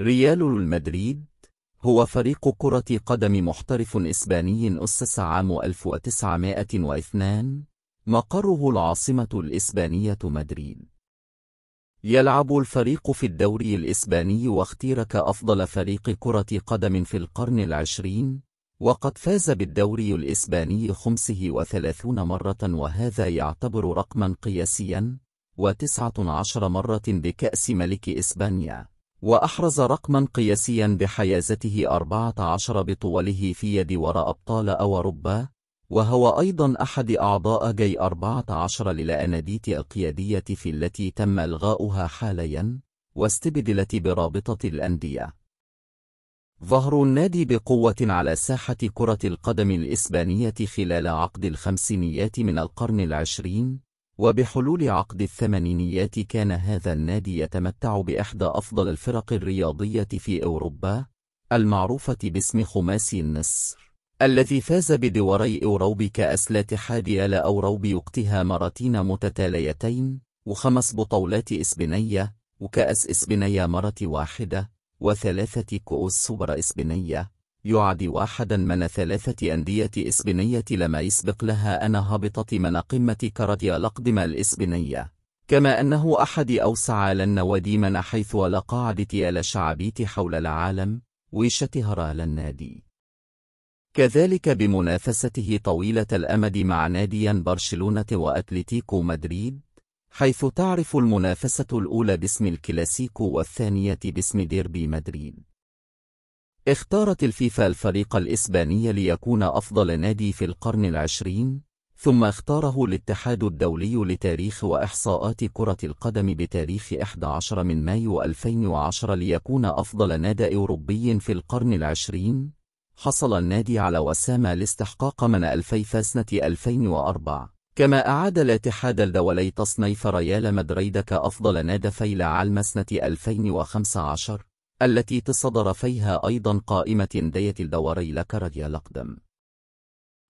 ريال المدريد هو فريق كرة قدم محترف إسباني أسس عام 1902 مقره العاصمة الإسبانية مدريد يلعب الفريق في الدوري الإسباني واختير كأفضل فريق كرة قدم في القرن العشرين وقد فاز بالدوري الإسباني 35 مرة وهذا يعتبر رقما قياسيا و19 مرة بكأس ملك إسبانيا وأحرز رقما قياسيا بحيازته 14 بطوله في يد وراء أبطال أوروبا وهو أيضا أحد أعضاء جي 14 للأناديت القيادية في التي تم إلغاؤها حاليا واستبدلت برابطة الأندية ظهر النادي بقوة على ساحة كرة القدم الإسبانية خلال عقد الخمسينيات من القرن العشرين وبحلول عقد الثمانينيات كان هذا النادي يتمتع بإحدى أفضل الفرق الرياضية في أوروبا المعروفة باسم خماسي النصر الذي فاز بدوري أوروبي كأس لاتحاد أوروبي وقتها مرتين متتاليتين وخمس بطولات إسبانية وكأس إسبانية مرة واحدة وثلاثة كؤوس سوبر إسبانية يعد واحدا من ثلاثة أندية إسبانية لما يسبق لها أن هبطت من قمة كرة الأقدمة الإسبانية كما أنه أحد أوسع من حيث لقاعدة شعبيت حول العالم وشتهر للنادي كذلك بمنافسته طويلة الأمد مع ناديا برشلونة وأتلتيكو مدريد حيث تعرف المنافسة الأولى باسم الكلاسيكو والثانية باسم ديربي مدريد اختارت الفيفا الفريق الإسباني ليكون أفضل نادي في القرن العشرين ثم اختاره الاتحاد الدولي لتاريخ وإحصاءات كرة القدم بتاريخ 11 من مايو 2010 ليكون أفضل نادى أوروبي في القرن العشرين حصل النادي على وسام لاستحقاق من الفيفا سنة 2004 كما أعاد الاتحاد الدولي تصنيف ريال مدريد كأفضل نادى فيل علم سنة 2015 التي تصدر فيها أيضا قائمة دية الدوري لك الأقدم.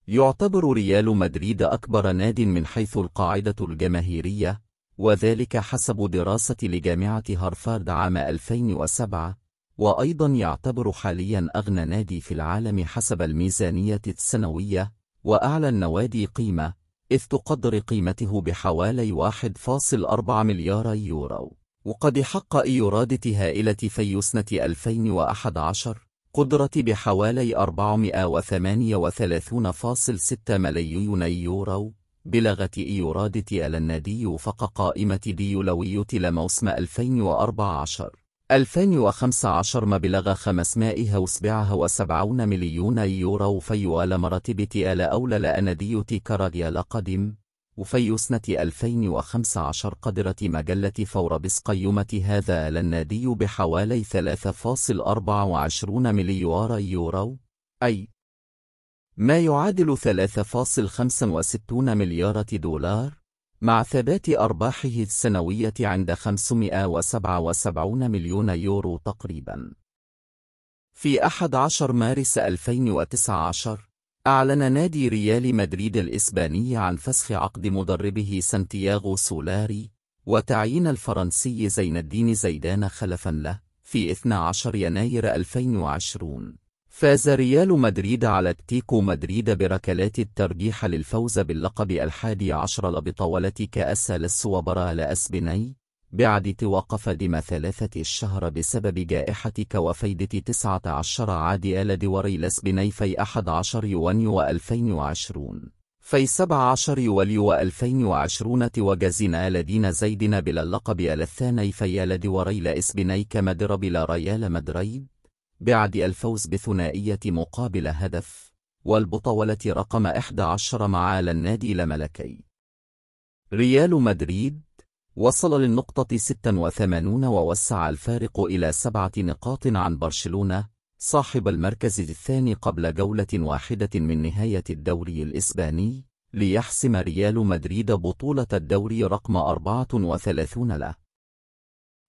يعتبر ريال مدريد أكبر ناد من حيث القاعدة الجماهيرية وذلك حسب دراسة لجامعة هارفارد عام 2007 وأيضا يعتبر حاليا أغنى نادي في العالم حسب الميزانية السنوية وأعلى النوادي قيمة إذ تقدر قيمته بحوالي 1.4 مليار يورو وقد حق إيرادة هائلة في سنة 2011 قدرة بحوالي 438.6 مليون يورو بلغت إيرادة إلى النادي وفق قائمة ديولوية لموسم 2014 2015 مبلغ 577 مليون يورو في مرتبة إلى أولى لأندية كاراديا القديم وفي سنة 2015 قدرت مجلة فور بس قيمة هذا للنادي بحوالي 3.24 مليار يورو أي ما يعادل 3.65 مليار دولار مع ثبات أرباحه السنوية عند 577 مليون يورو تقريبا في 11 مارس 2019 أعلن نادي ريال مدريد الإسباني عن فسخ عقد مدربه سانتياغو سولاري وتعيين الفرنسي زين الدين زيدان خلفا له في 12 يناير 2020 فاز ريال مدريد على اتيكو مدريد بركلات الترجيح للفوز باللقب الحادي عشر لبطولة كأس للسوبرا لأسبني بعد توقف دم ثلاثة الشهر بسبب جائحة كوفيدة 19 عاد آل دوري لسبني في 11 يونيو 2020 في 17 يوليو 2020 توجزنا لدينا زيدنا بلا اللقب الثاني في آل دوري لإسبني بلا ريال مدريد بعد الفوز بثنائية مقابل هدف والبطولة رقم 11 مع النادي لملكي ريال مدريد وصل للنقطة 86 ووسع الفارق إلى سبعة نقاط عن برشلونة صاحب المركز الثاني قبل جولة واحدة من نهاية الدوري الإسباني ليحسم ريال مدريد بطولة الدوري رقم 34 له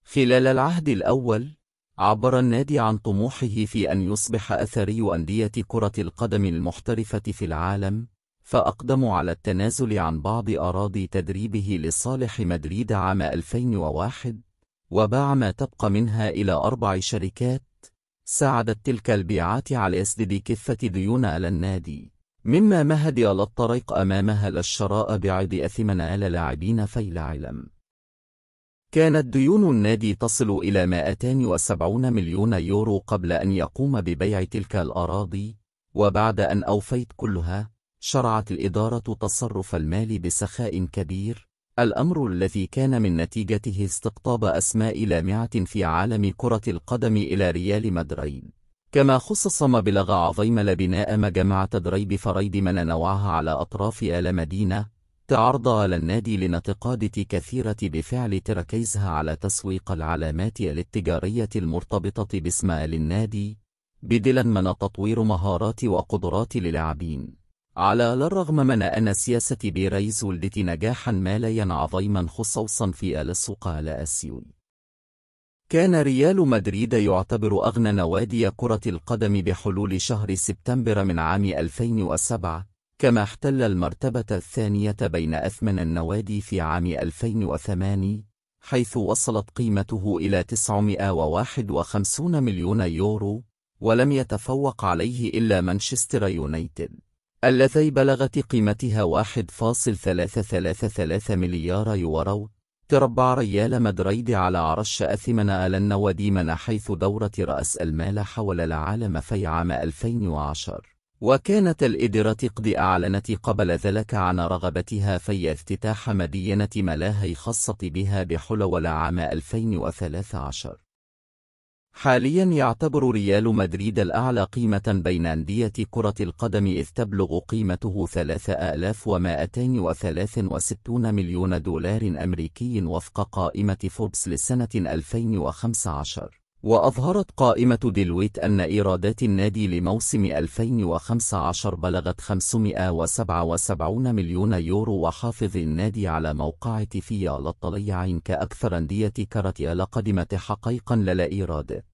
خلال العهد الأول عبر النادي عن طموحه في أن يصبح أثري أندية كرة القدم المحترفة في العالم فأقدم على التنازل عن بعض أراضي تدريبه لصالح مدريد عام 2001 وباع ما تبقى منها إلى أربع شركات ساعدت تلك البيعات على أسدد كفة ديون على النادي مما مهد على الطريق أمامها للشراء بعض أثمن على لاعبين فيل علم كانت ديون النادي تصل إلى 270 مليون يورو قبل أن يقوم ببيع تلك الأراضي وبعد أن أوفيت كلها شرعت الإدارة تصرف المال بسخاء كبير الأمر الذي كان من نتيجته استقطاب أسماء لامعة في عالم كرة القدم إلى ريال مدريد كما خصص مبلغ عظيم لبناء مجمع تدريب فريد من نوعها على أطراف آل مدينة تعرض على النادي لنتقادة كثيرة بفعل تركيزها على تسويق العلامات الاتجارية المرتبطة باسم النادي بدلا من تطوير مهارات وقدرات للاعبين على الرغم من أن سياسة بيريز ولدت نجاحا ماليا عظيما خصوصا في السوق على السيول كان ريال مدريد يعتبر أغنى نوادي كرة القدم بحلول شهر سبتمبر من عام 2007 كما احتل المرتبة الثانية بين أثمن النوادي في عام 2008 حيث وصلت قيمته إلى 951 مليون يورو ولم يتفوق عليه إلا مانشستر يونايتد التي بلغت قيمتها 1.333 مليار يورو تربع ريال مدريد على عرش أثمن ألن وديمن حيث دورة رأس المال حول العالم في عام 2010 وكانت الإدارة قد أعلنت قبل ذلك عن رغبتها في افتتاح مدينة ملاهي خاصة بها بحلول عام 2013 حاليا يعتبر ريال مدريد الأعلى قيمة بين أندية كرة القدم إذ تبلغ قيمته 3263 مليون دولار أمريكي وفق قائمة فوربس لسنة 2015 وأظهرت قائمة ديلويت أن إيرادات النادي لموسم 2015 بلغت 577 مليون يورو وحافظ النادي على موقع فيا للطليعين كأكثر أندية كرتيال قدمت حقيقا للا إيراد